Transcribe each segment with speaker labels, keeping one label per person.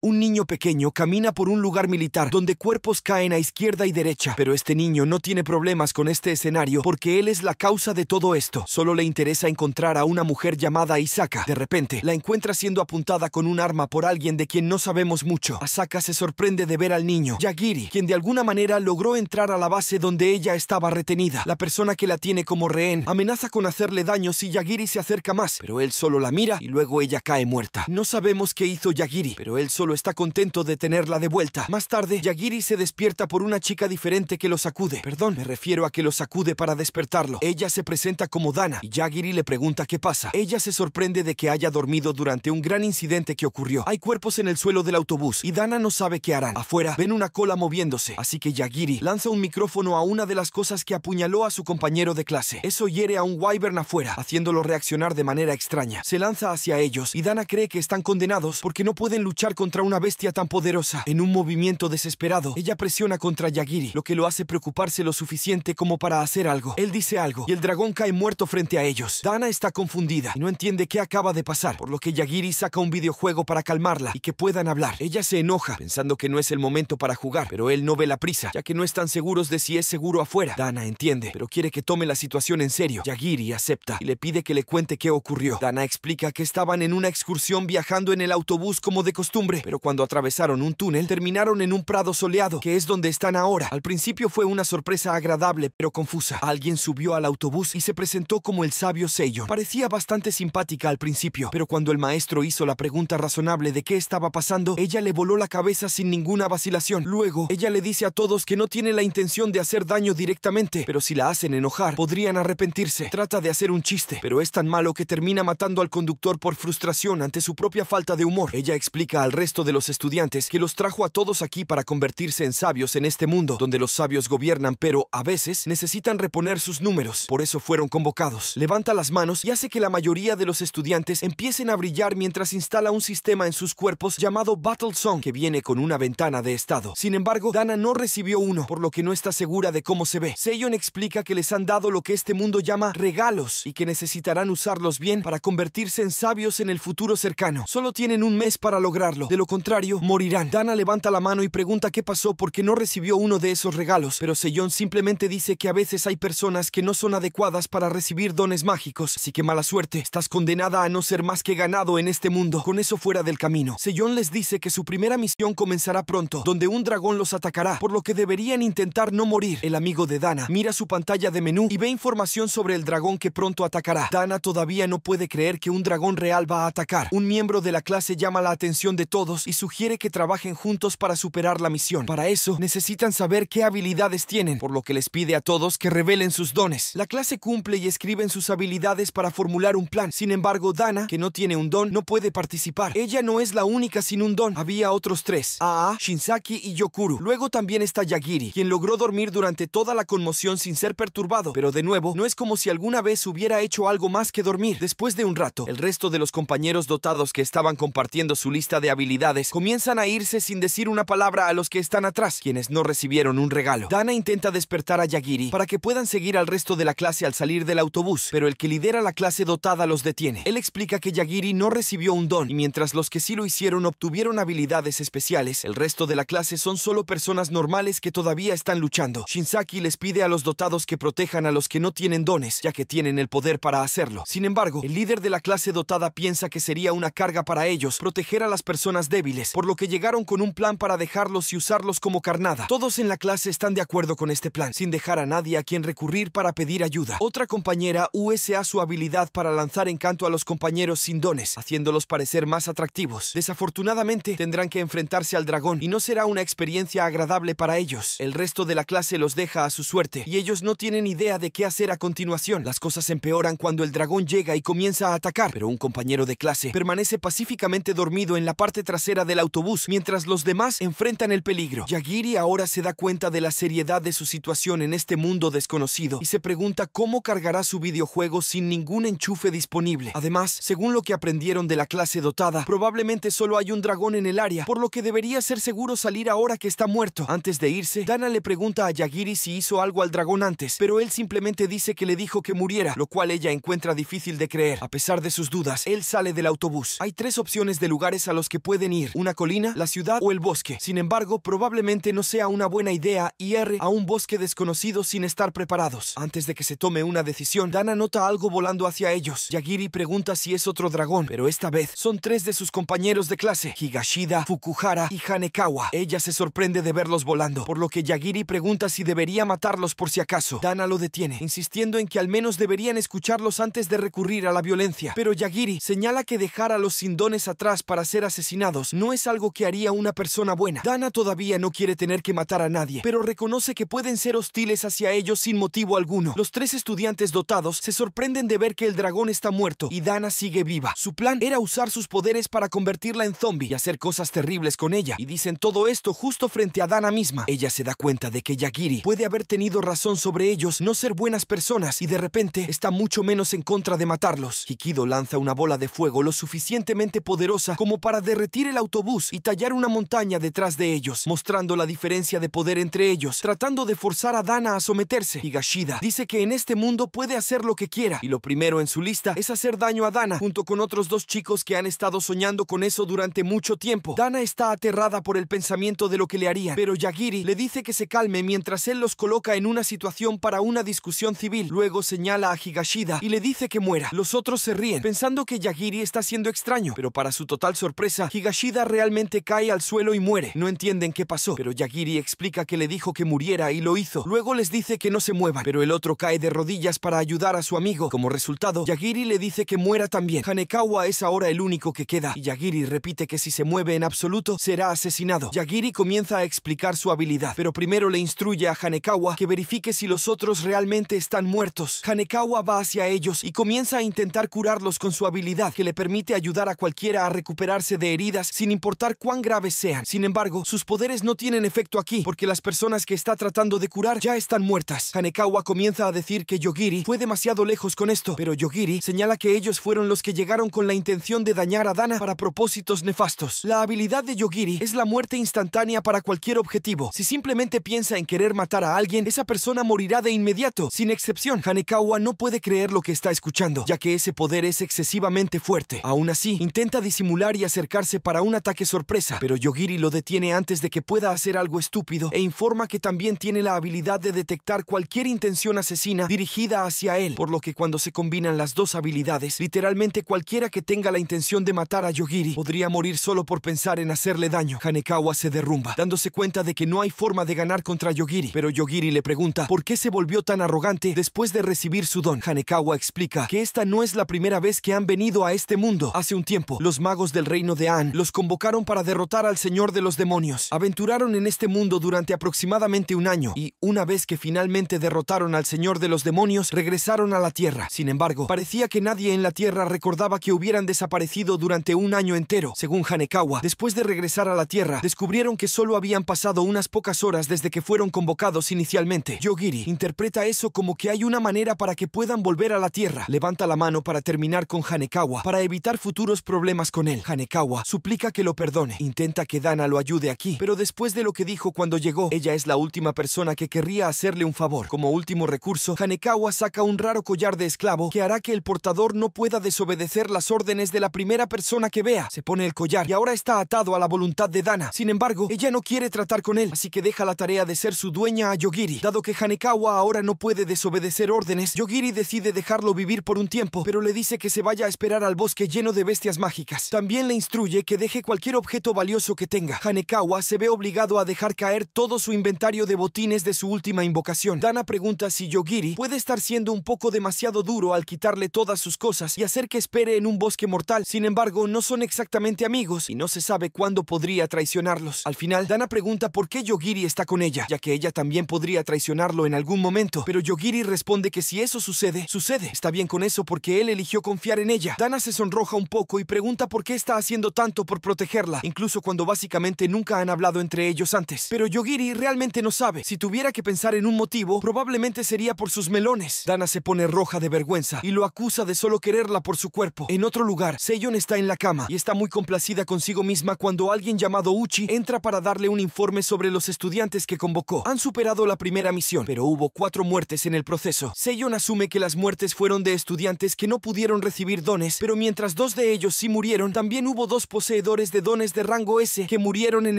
Speaker 1: Un niño pequeño camina por un lugar militar donde cuerpos caen a izquierda y derecha, pero este niño no tiene problemas con este escenario porque él es la causa de todo esto. Solo le interesa encontrar a una mujer llamada Isaka. De repente, la encuentra siendo apuntada con un arma por alguien de quien no sabemos mucho. Asaka se sorprende de ver al niño, Yagiri, quien de alguna manera logró entrar a la base donde ella estaba retenida. La persona que la tiene como rehén amenaza con hacerle daño si Yagiri se acerca más, pero él solo la mira y luego ella cae muerta. No sabemos qué hizo Yagiri, pero él solo está contento de tenerla de vuelta. Más tarde, Yagiri se despierta por una chica diferente que lo sacude. Perdón, me refiero a que lo sacude para despertarlo. Ella se presenta como Dana y Yagiri le pregunta qué pasa. Ella se sorprende de que haya dormido durante un gran incidente que ocurrió. Hay cuerpos en el suelo del autobús y Dana no sabe qué harán. Afuera ven una cola moviéndose, así que Yagiri lanza un micrófono a una de las cosas que apuñaló a su compañero de clase. Eso hiere a un wyvern afuera, haciéndolo reaccionar de manera extraña. Se lanza hacia ellos y Dana cree que están condenados porque no pueden luchar contra una bestia tan poderosa. En un movimiento desesperado, ella presiona contra Yagiri, lo que lo hace preocuparse lo suficiente como para hacer algo. Él dice algo y el dragón cae muerto frente a ellos. Dana está confundida y no entiende qué acaba de pasar, por lo que Yagiri saca un videojuego para calmarla y que puedan hablar. Ella se enoja, pensando que no es el momento para jugar, pero él no ve la prisa, ya que no están seguros de si es seguro afuera. Dana entiende, pero quiere que tome la situación en serio. Yagiri acepta y le pide que le cuente qué ocurrió. Dana explica que estaban en una excursión viajando en el autobús como de costumbre, pero cuando atravesaron un túnel, terminaron en un prado soleado, que es donde están ahora. Al principio fue una sorpresa agradable, pero confusa. Alguien subió al autobús y se presentó como el sabio sello. Parecía bastante simpática al principio, pero cuando el maestro hizo la pregunta razonable de qué estaba pasando, ella le voló la cabeza sin ninguna vacilación. Luego, ella le dice a todos que no tiene la intención de hacer daño directamente, pero si la hacen enojar, podrían arrepentirse. Trata de hacer un chiste, pero es tan malo que termina matando al conductor por frustración ante su propia falta de humor. Ella explica al resto de los estudiantes que los trajo a todos aquí para convertirse en sabios en este mundo, donde los sabios gobiernan, pero a veces necesitan reponer sus números. Por eso fueron convocados. Levanta las manos y hace que la mayoría de los estudiantes empiecen a brillar mientras instala un sistema en sus cuerpos llamado Battle Song, que viene con una ventana de estado. Sin embargo, Dana no recibió uno, por lo que no está segura de cómo se ve. Seion explica que les han dado lo que este mundo llama regalos y que necesitarán usarlos bien para convertirse en sabios en el futuro cercano. Solo tienen un mes para lograrlo, de lo contrario, morirán. Dana levanta la mano y pregunta qué pasó porque no recibió uno de esos regalos, pero Sejong simplemente dice que a veces hay personas que no son adecuadas para recibir dones mágicos, así que mala suerte, estás condenada a no ser más que ganado en este mundo, con eso fuera del camino. Sejong les dice que su primera misión comenzará pronto, donde un dragón los atacará, por lo que deberían intentar no morir. El amigo de Dana mira su pantalla de menú y ve información sobre el dragón que pronto atacará. Dana todavía no puede creer que un dragón real va a atacar. Un miembro de la clase llama la atención de todos y sugiere que trabajen juntos para superar la misión. Para eso, necesitan saber qué habilidades tienen, por lo que les pide a todos que revelen sus dones. La clase cumple y escriben sus habilidades para formular un plan. Sin embargo, Dana, que no tiene un don, no puede participar. Ella no es la única sin un don. Había otros tres, Aa, Shinsaki y Yokuru. Luego también está Yagiri, quien logró dormir durante toda la conmoción sin ser perturbado. Pero de nuevo, no es como si alguna vez hubiera hecho algo más que dormir. Después de un rato, el resto de los compañeros dotados que estaban compartiendo su lista de habilidades comienzan a irse sin decir una palabra a los que están atrás, quienes no recibieron un regalo. Dana intenta despertar a Yagiri para que puedan seguir al resto de la clase al salir del autobús, pero el que lidera la clase dotada los detiene. Él explica que Yagiri no recibió un don, y mientras los que sí lo hicieron obtuvieron habilidades especiales, el resto de la clase son solo personas normales que todavía están luchando. Shinsaki les pide a los dotados que protejan a los que no tienen dones, ya que tienen el poder para hacerlo. Sin embargo, el líder de la clase dotada piensa que sería una carga para ellos proteger a las personas débiles, por lo que llegaron con un plan para dejarlos y usarlos como carnada. Todos en la clase están de acuerdo con este plan, sin dejar a nadie a quien recurrir para pedir ayuda. Otra compañera USA su habilidad para lanzar encanto a los compañeros sin dones, haciéndolos parecer más atractivos. Desafortunadamente, tendrán que enfrentarse al dragón y no será una experiencia agradable para ellos. El resto de la clase los deja a su suerte y ellos no tienen idea de qué hacer a continuación. Las cosas empeoran cuando el dragón llega y comienza a atacar, pero un compañero de clase permanece pacíficamente dormido en la parte trasera trasera del autobús mientras los demás enfrentan el peligro. Yagiri ahora se da cuenta de la seriedad de su situación en este mundo desconocido y se pregunta cómo cargará su videojuego sin ningún enchufe disponible. Además, según lo que aprendieron de la clase dotada, probablemente solo hay un dragón en el área, por lo que debería ser seguro salir ahora que está muerto. Antes de irse, Dana le pregunta a Yagiri si hizo algo al dragón antes, pero él simplemente dice que le dijo que muriera, lo cual ella encuentra difícil de creer. A pesar de sus dudas, él sale del autobús. Hay tres opciones de lugares a los que puede ir, una colina, la ciudad o el bosque. Sin embargo, probablemente no sea una buena idea ir a un bosque desconocido sin estar preparados. Antes de que se tome una decisión, Dana nota algo volando hacia ellos. Yagiri pregunta si es otro dragón, pero esta vez son tres de sus compañeros de clase, Higashida, Fukuhara y Hanekawa. Ella se sorprende de verlos volando, por lo que Yagiri pregunta si debería matarlos por si acaso. Dana lo detiene, insistiendo en que al menos deberían escucharlos antes de recurrir a la violencia. Pero Yagiri señala que dejar a los sindones atrás para ser asesinados no es algo que haría una persona buena. Dana todavía no quiere tener que matar a nadie, pero reconoce que pueden ser hostiles hacia ellos sin motivo alguno. Los tres estudiantes dotados se sorprenden de ver que el dragón está muerto y Dana sigue viva. Su plan era usar sus poderes para convertirla en zombie y hacer cosas terribles con ella. Y dicen todo esto justo frente a Dana misma. Ella se da cuenta de que Yagiri puede haber tenido razón sobre ellos no ser buenas personas y de repente está mucho menos en contra de matarlos. Hikido lanza una bola de fuego lo suficientemente poderosa como para derretir el autobús y tallar una montaña detrás de ellos, mostrando la diferencia de poder entre ellos, tratando de forzar a Dana a someterse. Higashida dice que en este mundo puede hacer lo que quiera, y lo primero en su lista es hacer daño a Dana, junto con otros dos chicos que han estado soñando con eso durante mucho tiempo. Dana está aterrada por el pensamiento de lo que le harían, pero Yagiri le dice que se calme mientras él los coloca en una situación para una discusión civil. Luego señala a Higashida y le dice que muera. Los otros se ríen, pensando que Yagiri está siendo extraño, pero para su total sorpresa, Higashida Shida realmente cae al suelo y muere. No entienden qué pasó, pero Yagiri explica que le dijo que muriera y lo hizo. Luego les dice que no se muevan, pero el otro cae de rodillas para ayudar a su amigo. Como resultado, Yagiri le dice que muera también. Hanekawa es ahora el único que queda, y Yagiri repite que si se mueve en absoluto, será asesinado. Yagiri comienza a explicar su habilidad, pero primero le instruye a Hanekawa que verifique si los otros realmente están muertos. Hanekawa va hacia ellos y comienza a intentar curarlos con su habilidad, que le permite ayudar a cualquiera a recuperarse de heridas sin importar cuán graves sean. Sin embargo, sus poderes no tienen efecto aquí porque las personas que está tratando de curar ya están muertas. Hanekawa comienza a decir que Yogiri fue demasiado lejos con esto, pero Yogiri señala que ellos fueron los que llegaron con la intención de dañar a Dana para propósitos nefastos. La habilidad de Yogiri es la muerte instantánea para cualquier objetivo. Si simplemente piensa en querer matar a alguien, esa persona morirá de inmediato, sin excepción. Hanekawa no puede creer lo que está escuchando, ya que ese poder es excesivamente fuerte. Aún así, intenta disimular y acercarse para un ataque sorpresa, pero Yogiri lo detiene antes de que pueda hacer algo estúpido e informa que también tiene la habilidad de detectar cualquier intención asesina dirigida hacia él, por lo que cuando se combinan las dos habilidades, literalmente cualquiera que tenga la intención de matar a Yogiri podría morir solo por pensar en hacerle daño. Hanekawa se derrumba, dándose cuenta de que no hay forma de ganar contra Yogiri, pero Yogiri le pregunta por qué se volvió tan arrogante después de recibir su don. Hanekawa explica que esta no es la primera vez que han venido a este mundo. Hace un tiempo, los magos del reino de An los convocaron para derrotar al Señor de los Demonios. Aventuraron en este mundo durante aproximadamente un año y una vez que finalmente derrotaron al Señor de los Demonios, regresaron a la Tierra. Sin embargo, parecía que nadie en la Tierra recordaba que hubieran desaparecido durante un año entero. Según Hanekawa, después de regresar a la Tierra, descubrieron que solo habían pasado unas pocas horas desde que fueron convocados inicialmente. Yogiri interpreta eso como que hay una manera para que puedan volver a la Tierra. Levanta la mano para terminar con Hanekawa, para evitar futuros problemas con él. Hanekawa su que lo perdone. Intenta que Dana lo ayude aquí, pero después de lo que dijo cuando llegó, ella es la última persona que querría hacerle un favor. Como último recurso, Hanekawa saca un raro collar de esclavo que hará que el portador no pueda desobedecer las órdenes de la primera persona que vea. Se pone el collar y ahora está atado a la voluntad de Dana. Sin embargo, ella no quiere tratar con él, así que deja la tarea de ser su dueña a Yogiri. Dado que Hanekawa ahora no puede desobedecer órdenes, Yogiri decide dejarlo vivir por un tiempo, pero le dice que se vaya a esperar al bosque lleno de bestias mágicas. También le instruye que deje cualquier objeto valioso que tenga. Hanekawa se ve obligado a dejar caer todo su inventario de botines de su última invocación. Dana pregunta si Yogiri puede estar siendo un poco demasiado duro al quitarle todas sus cosas y hacer que espere en un bosque mortal. Sin embargo, no son exactamente amigos y no se sabe cuándo podría traicionarlos. Al final, Dana pregunta por qué Yogiri está con ella, ya que ella también podría traicionarlo en algún momento. Pero Yogiri responde que si eso sucede, sucede. Está bien con eso porque él eligió confiar en ella. Dana se sonroja un poco y pregunta por qué está haciendo tanto por protegerla, incluso cuando básicamente nunca han hablado entre ellos antes. Pero Yogiri realmente no sabe. Si tuviera que pensar en un motivo, probablemente sería por sus melones. Dana se pone roja de vergüenza y lo acusa de solo quererla por su cuerpo. En otro lugar, Seiyon está en la cama y está muy complacida consigo misma cuando alguien llamado Uchi entra para darle un informe sobre los estudiantes que convocó. Han superado la primera misión, pero hubo cuatro muertes en el proceso. Seiyon asume que las muertes fueron de estudiantes que no pudieron recibir dones, pero mientras dos de ellos sí murieron, también hubo dos poseedores de dones de rango S que murieron en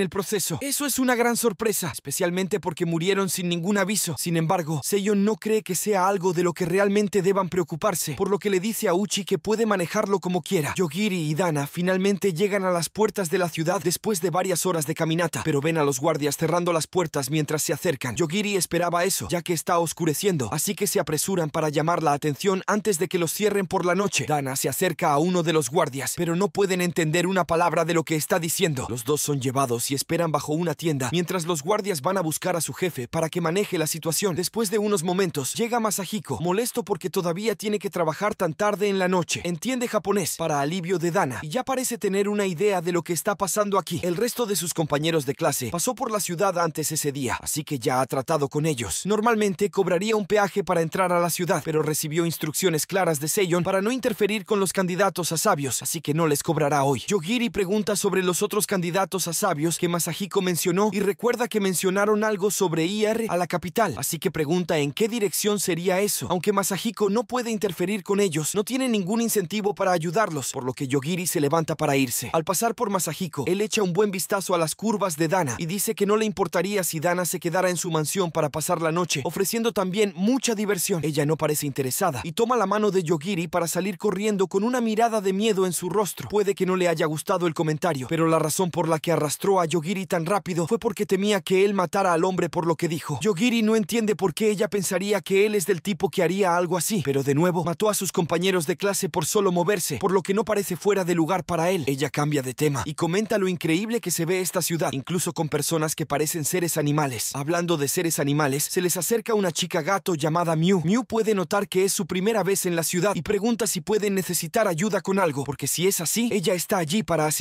Speaker 1: el proceso. Eso es una gran sorpresa, especialmente porque murieron sin ningún aviso. Sin embargo, Seiyo no cree que sea algo de lo que realmente deban preocuparse, por lo que le dice a Uchi que puede manejarlo como quiera. Yogiri y Dana finalmente llegan a las puertas de la ciudad después de varias horas de caminata, pero ven a los guardias cerrando las puertas mientras se acercan. Yogiri esperaba eso, ya que está oscureciendo, así que se apresuran para llamar la atención antes de que los cierren por la noche. Dana se acerca a uno de los guardias, pero no pueden entender una palabra de lo que está diciendo. Los dos son llevados y esperan bajo una tienda mientras los guardias van a buscar a su jefe para que maneje la situación. Después de unos momentos, llega Masahiko, molesto porque todavía tiene que trabajar tan tarde en la noche. Entiende japonés, para alivio de Dana, y ya parece tener una idea de lo que está pasando aquí. El resto de sus compañeros de clase pasó por la ciudad antes ese día, así que ya ha tratado con ellos. Normalmente cobraría un peaje para entrar a la ciudad, pero recibió instrucciones claras de Seiyon para no interferir con los candidatos a sabios, así que no les cobrará hoy. Yogiri pregunta sobre los otros candidatos a sabios que Masahiko mencionó y recuerda que mencionaron algo sobre IR a la capital, así que pregunta en qué dirección sería eso. Aunque Masahiko no puede interferir con ellos, no tiene ningún incentivo para ayudarlos, por lo que Yogiri se levanta para irse. Al pasar por Masahiko, él echa un buen vistazo a las curvas de Dana y dice que no le importaría si Dana se quedara en su mansión para pasar la noche, ofreciendo también mucha diversión. Ella no parece interesada y toma la mano de Yogiri para salir corriendo con una mirada de miedo en su rostro. Puede que no le haya gustado el comentario, pero la razón por la que arrastró a Yogiri tan rápido fue porque temía que él matara al hombre por lo que dijo. Yogiri no entiende por qué ella pensaría que él es del tipo que haría algo así, pero de nuevo mató a sus compañeros de clase por solo moverse, por lo que no parece fuera de lugar para él. Ella cambia de tema y comenta lo increíble que se ve esta ciudad, incluso con personas que parecen seres animales. Hablando de seres animales, se les acerca una chica gato llamada Mew. Mew puede notar que es su primera vez en la ciudad y pregunta si pueden necesitar ayuda con algo, porque si es así, ella está allí para asistir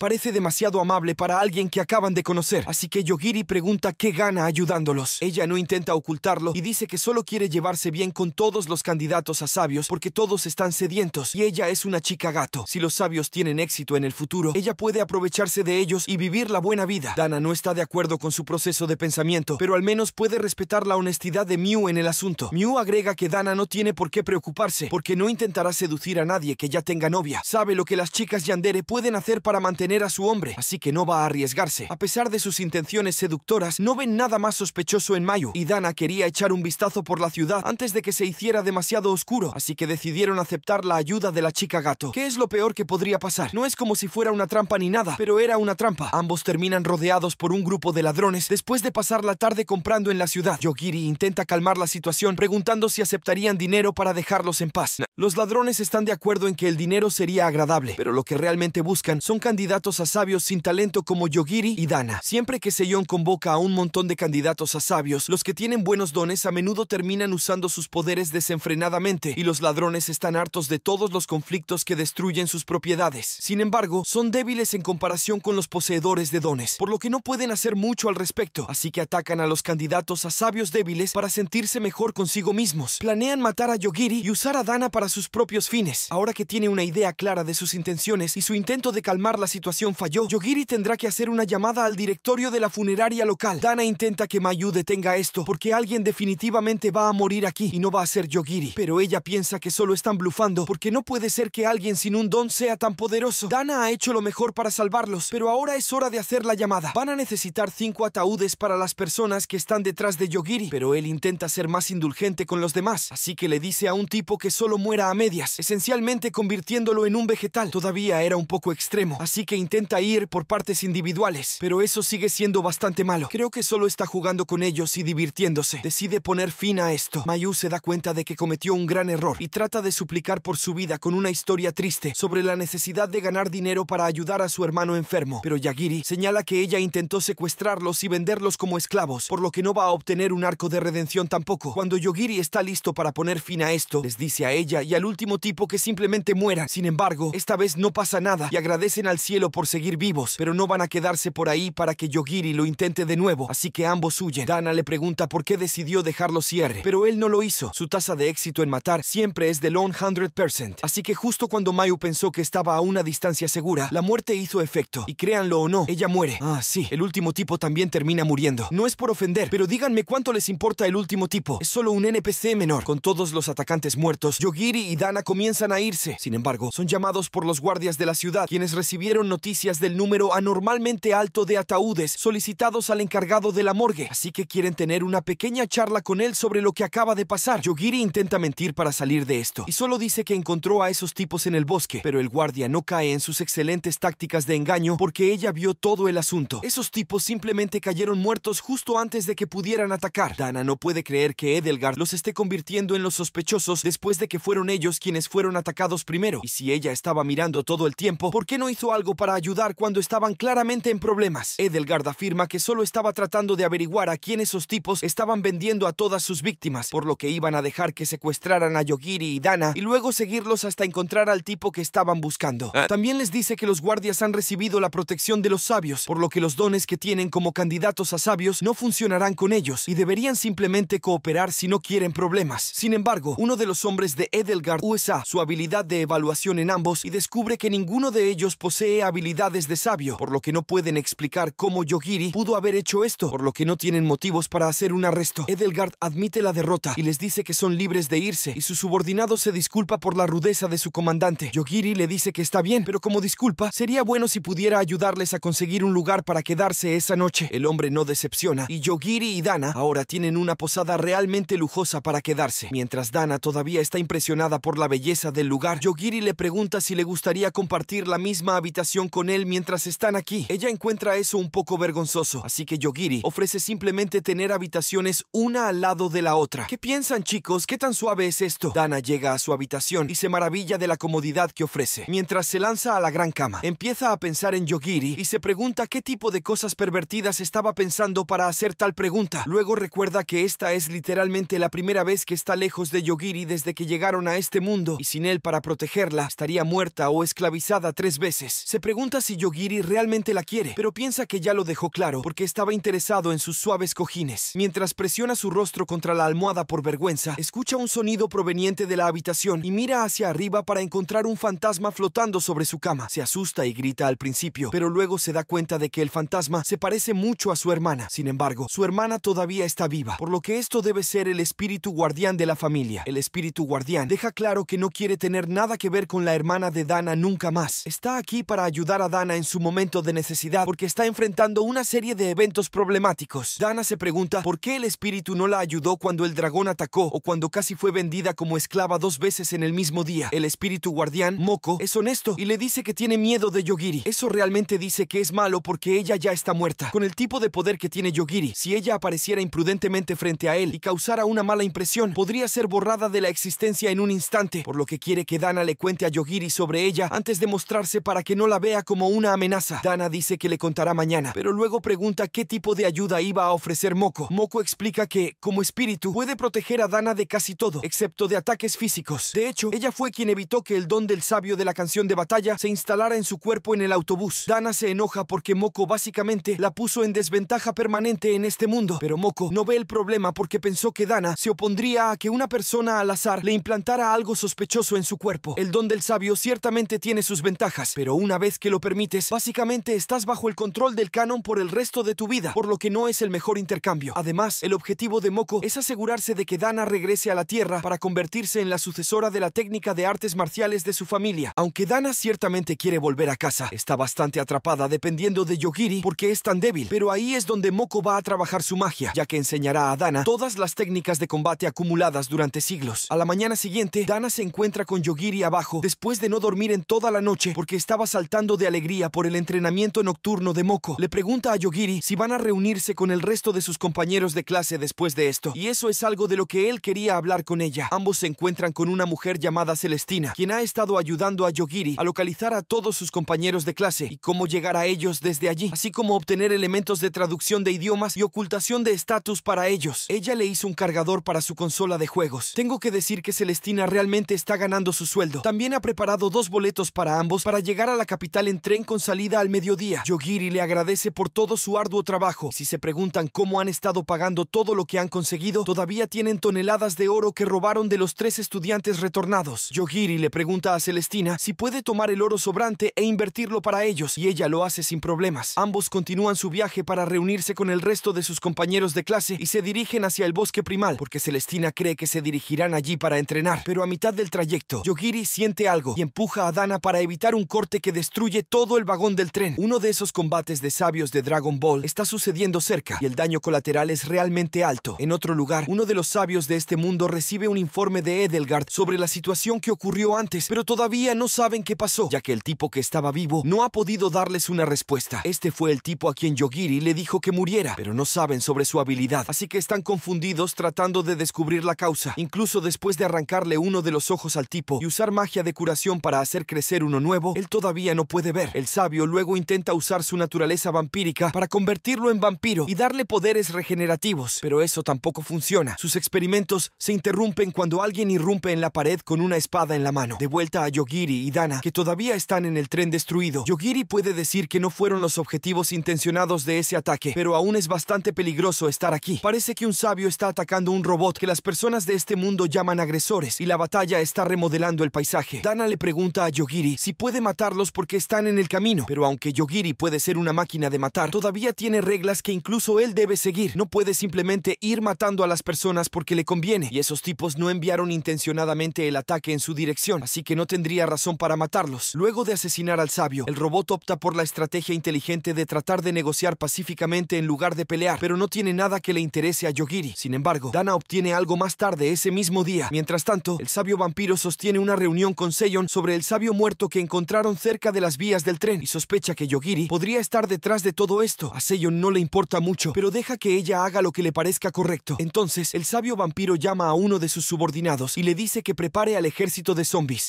Speaker 1: Parece demasiado amable para alguien que acaban de conocer, así que Yogiri pregunta qué gana ayudándolos. Ella no intenta ocultarlo y dice que solo quiere llevarse bien con todos los candidatos a sabios porque todos están sedientos y ella es una chica gato. Si los sabios tienen éxito en el futuro, ella puede aprovecharse de ellos y vivir la buena vida. Dana no está de acuerdo con su proceso de pensamiento, pero al menos puede respetar la honestidad de Mew en el asunto. Mew agrega que Dana no tiene por qué preocuparse porque no intentará seducir a nadie que ya tenga novia. Sabe lo que las chicas Yandere pueden hacer hacer para mantener a su hombre, así que no va a arriesgarse. A pesar de sus intenciones seductoras, no ven nada más sospechoso en Mayu, y Dana quería echar un vistazo por la ciudad antes de que se hiciera demasiado oscuro, así que decidieron aceptar la ayuda de la chica gato. ¿Qué es lo peor que podría pasar? No es como si fuera una trampa ni nada, pero era una trampa. Ambos terminan rodeados por un grupo de ladrones después de pasar la tarde comprando en la ciudad. Yogiri intenta calmar la situación preguntando si aceptarían dinero para dejarlos en paz. Los ladrones están de acuerdo en que el dinero sería agradable, pero lo que realmente buscan son candidatos a sabios sin talento como Yogiri y Dana. Siempre que Seion convoca a un montón de candidatos a sabios, los que tienen buenos dones a menudo terminan usando sus poderes desenfrenadamente y los ladrones están hartos de todos los conflictos que destruyen sus propiedades. Sin embargo, son débiles en comparación con los poseedores de dones, por lo que no pueden hacer mucho al respecto, así que atacan a los candidatos a sabios débiles para sentirse mejor consigo mismos. Planean matar a Yogiri y usar a Dana para sus propios fines. Ahora que tiene una idea clara de sus intenciones y su intento de calmar la situación falló, Yogiri tendrá que hacer una llamada al directorio de la funeraria local. Dana intenta que Mayu detenga esto, porque alguien definitivamente va a morir aquí y no va a ser Yogiri. Pero ella piensa que solo están blufando, porque no puede ser que alguien sin un don sea tan poderoso. Dana ha hecho lo mejor para salvarlos, pero ahora es hora de hacer la llamada. Van a necesitar cinco ataúdes para las personas que están detrás de Yogiri, pero él intenta ser más indulgente con los demás, así que le dice a un tipo que solo muera a medias, esencialmente convirtiéndolo en un vegetal. Todavía era un poco extraño así que intenta ir por partes individuales, pero eso sigue siendo bastante malo. Creo que solo está jugando con ellos y divirtiéndose. Decide poner fin a esto. Mayu se da cuenta de que cometió un gran error y trata de suplicar por su vida con una historia triste sobre la necesidad de ganar dinero para ayudar a su hermano enfermo, pero Yagiri señala que ella intentó secuestrarlos y venderlos como esclavos, por lo que no va a obtener un arco de redención tampoco. Cuando Yogiri está listo para poner fin a esto, les dice a ella y al último tipo que simplemente muera. Sin embargo, esta vez no pasa nada y agradece agradecen al cielo por seguir vivos, pero no van a quedarse por ahí para que Yogiri lo intente de nuevo, así que ambos huyen. Dana le pregunta por qué decidió dejarlo cierre, pero él no lo hizo. Su tasa de éxito en matar siempre es del 100%, así que justo cuando Mayu pensó que estaba a una distancia segura, la muerte hizo efecto, y créanlo o no, ella muere. Ah, sí, el último tipo también termina muriendo. No es por ofender, pero díganme cuánto les importa el último tipo. Es solo un NPC menor. Con todos los atacantes muertos, Yogiri y Dana comienzan a irse. Sin embargo, son llamados por los guardias de la ciudad, quienes recibieron noticias del número anormalmente alto de ataúdes solicitados al encargado de la morgue, así que quieren tener una pequeña charla con él sobre lo que acaba de pasar. Yogiri intenta mentir para salir de esto y solo dice que encontró a esos tipos en el bosque, pero el guardia no cae en sus excelentes tácticas de engaño porque ella vio todo el asunto. Esos tipos simplemente cayeron muertos justo antes de que pudieran atacar. Dana no puede creer que Edelgard los esté convirtiendo en los sospechosos después de que fueron ellos quienes fueron atacados primero. Y si ella estaba mirando todo el tiempo, ¿por qué no hizo algo para ayudar cuando estaban claramente en problemas? Edelgard afirma que solo estaba tratando de averiguar a quién esos tipos estaban vendiendo a todas sus víctimas, por lo que iban a dejar que secuestraran a Yogiri y Dana y luego seguirlos hasta encontrar al tipo que estaban buscando. Ah. También les dice que los guardias han recibido la protección de los sabios, por lo que los dones que tienen como candidatos a sabios no funcionarán con ellos y deberían simplemente cooperar si no quieren problemas. Sin embargo, uno de los hombres de Edelgard usa su habilidad de evaluación en ambos y descubre que ninguno de ellos posee habilidades de sabio, por lo que no pueden explicar cómo Yogiri pudo haber hecho esto, por lo que no tienen motivos para hacer un arresto. Edelgard admite la derrota y les dice que son libres de irse, y su subordinado se disculpa por la rudeza de su comandante. Yogiri le dice que está bien, pero como disculpa, sería bueno si pudiera ayudarles a conseguir un lugar para quedarse esa noche. El hombre no decepciona, y Yogiri y Dana ahora tienen una posada realmente lujosa para quedarse. Mientras Dana todavía está impresionada por la belleza del lugar, Yogiri le pregunta si le gustaría compartir la misma misma habitación con él mientras están aquí. Ella encuentra eso un poco vergonzoso, así que Yogiri ofrece simplemente tener habitaciones una al lado de la otra. ¿Qué piensan, chicos? ¿Qué tan suave es esto? Dana llega a su habitación y se maravilla de la comodidad que ofrece, mientras se lanza a la gran cama. Empieza a pensar en Yogiri y se pregunta qué tipo de cosas pervertidas estaba pensando para hacer tal pregunta. Luego recuerda que esta es literalmente la primera vez que está lejos de Yogiri desde que llegaron a este mundo y sin él para protegerla estaría muerta o esclavizada tres veces. Se pregunta si Yogiri realmente la quiere, pero piensa que ya lo dejó claro porque estaba interesado en sus suaves cojines. Mientras presiona su rostro contra la almohada por vergüenza, escucha un sonido proveniente de la habitación y mira hacia arriba para encontrar un fantasma flotando sobre su cama. Se asusta y grita al principio, pero luego se da cuenta de que el fantasma se parece mucho a su hermana. Sin embargo, su hermana todavía está viva, por lo que esto debe ser el espíritu guardián de la familia. El espíritu guardián deja claro que no quiere tener nada que ver con la hermana de Dana nunca más. Está aquí para ayudar a Dana en su momento de necesidad porque está enfrentando una serie de eventos problemáticos. Dana se pregunta por qué el espíritu no la ayudó cuando el dragón atacó o cuando casi fue vendida como esclava dos veces en el mismo día. El espíritu guardián, Moko, es honesto y le dice que tiene miedo de Yogiri. Eso realmente dice que es malo porque ella ya está muerta. Con el tipo de poder que tiene Yogiri, si ella apareciera imprudentemente frente a él y causara una mala impresión, podría ser borrada de la existencia en un instante, por lo que quiere que Dana le cuente a Yogiri sobre ella antes de mostrarse para que no la vea como una amenaza. Dana dice que le contará mañana, pero luego pregunta qué tipo de ayuda iba a ofrecer Moco. Moco explica que, como espíritu, puede proteger a Dana de casi todo, excepto de ataques físicos. De hecho, ella fue quien evitó que el don del sabio de la canción de batalla se instalara en su cuerpo en el autobús. Dana se enoja porque Moco básicamente la puso en desventaja permanente en este mundo, pero Moco no ve el problema porque pensó que Dana se opondría a que una persona al azar le implantara algo sospechoso en su cuerpo. El don del sabio ciertamente tiene sus ventajas, pero una vez que lo permites, básicamente estás bajo el control del canon por el resto de tu vida, por lo que no es el mejor intercambio. Además, el objetivo de Moko es asegurarse de que Dana regrese a la Tierra para convertirse en la sucesora de la técnica de artes marciales de su familia. Aunque Dana ciertamente quiere volver a casa, está bastante atrapada dependiendo de Yogiri porque es tan débil, pero ahí es donde Moko va a trabajar su magia, ya que enseñará a Dana todas las técnicas de combate acumuladas durante siglos. A la mañana siguiente, Dana se encuentra con Yogiri abajo después de no dormir en toda la noche porque estaba saltando de alegría por el entrenamiento nocturno de Moko, le pregunta a Yogiri si van a reunirse con el resto de sus compañeros de clase después de esto. Y eso es algo de lo que él quería hablar con ella. Ambos se encuentran con una mujer llamada Celestina, quien ha estado ayudando a Yogiri a localizar a todos sus compañeros de clase y cómo llegar a ellos desde allí, así como obtener elementos de traducción de idiomas y ocultación de estatus para ellos. Ella le hizo un cargador para su consola de juegos. Tengo que decir que Celestina realmente está ganando su sueldo. También ha preparado dos boletos para ambos para llegar a la capital en tren con salida al mediodía. Yogiri le agradece por todo su arduo trabajo. Si se preguntan cómo han estado pagando todo lo que han conseguido, todavía tienen toneladas de oro que robaron de los tres estudiantes retornados. Yogiri le pregunta a Celestina si puede tomar el oro sobrante e invertirlo para ellos, y ella lo hace sin problemas. Ambos continúan su viaje para reunirse con el resto de sus compañeros de clase y se dirigen hacia el bosque primal, porque Celestina cree que se dirigirán allí para entrenar. Pero a mitad del trayecto, Yogiri siente algo y empuja a Dana para evitar un que destruye todo el vagón del tren. Uno de esos combates de sabios de Dragon Ball está sucediendo cerca y el daño colateral es realmente alto. En otro lugar, uno de los sabios de este mundo recibe un informe de Edelgard sobre la situación que ocurrió antes, pero todavía no saben qué pasó, ya que el tipo que estaba vivo no ha podido darles una respuesta. Este fue el tipo a quien Yogiri le dijo que muriera, pero no saben sobre su habilidad, así que están confundidos tratando de descubrir la causa. Incluso después de arrancarle uno de los ojos al tipo y usar magia de curación para hacer crecer uno nuevo, el todavía no puede ver. El sabio luego intenta usar su naturaleza vampírica para convertirlo en vampiro y darle poderes regenerativos, pero eso tampoco funciona. Sus experimentos se interrumpen cuando alguien irrumpe en la pared con una espada en la mano. De vuelta a Yogiri y Dana, que todavía están en el tren destruido, Yogiri puede decir que no fueron los objetivos intencionados de ese ataque, pero aún es bastante peligroso estar aquí. Parece que un sabio está atacando un robot que las personas de este mundo llaman agresores y la batalla está remodelando el paisaje. Dana le pregunta a Yogiri si puede matarlos porque están en el camino. Pero aunque Yogiri puede ser una máquina de matar, todavía tiene reglas que incluso él debe seguir. No puede simplemente ir matando a las personas porque le conviene. Y esos tipos no enviaron intencionadamente el ataque en su dirección, así que no tendría razón para matarlos. Luego de asesinar al sabio, el robot opta por la estrategia inteligente de tratar de negociar pacíficamente en lugar de pelear, pero no tiene nada que le interese a Yogiri. Sin embargo, Dana obtiene algo más tarde ese mismo día. Mientras tanto, el sabio vampiro sostiene una reunión con Seyon sobre el sabio muerto que encontraron cerca de las vías del tren y sospecha que Yogiri podría estar detrás de todo esto. A Seyon no le importa mucho, pero deja que ella haga lo que le parezca correcto. Entonces, el sabio vampiro llama a uno de sus subordinados y le dice que prepare al ejército de zombies.